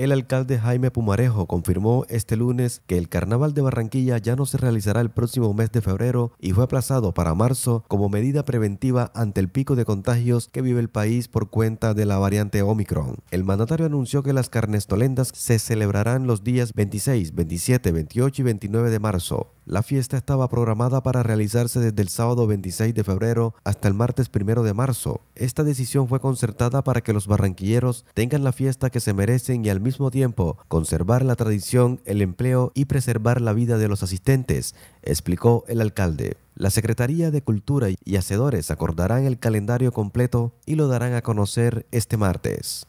El alcalde Jaime Pumarejo confirmó este lunes que el Carnaval de Barranquilla ya no se realizará el próximo mes de febrero y fue aplazado para marzo como medida preventiva ante el pico de contagios que vive el país por cuenta de la variante Omicron. El mandatario anunció que las carnestolendas se celebrarán los días 26, 27, 28 y 29 de marzo. La fiesta estaba programada para realizarse desde el sábado 26 de febrero hasta el martes 1 de marzo. Esta decisión fue concertada para que los barranquilleros tengan la fiesta que se merecen y al mismo tiempo conservar la tradición, el empleo y preservar la vida de los asistentes, explicó el alcalde. La Secretaría de Cultura y Hacedores acordarán el calendario completo y lo darán a conocer este martes.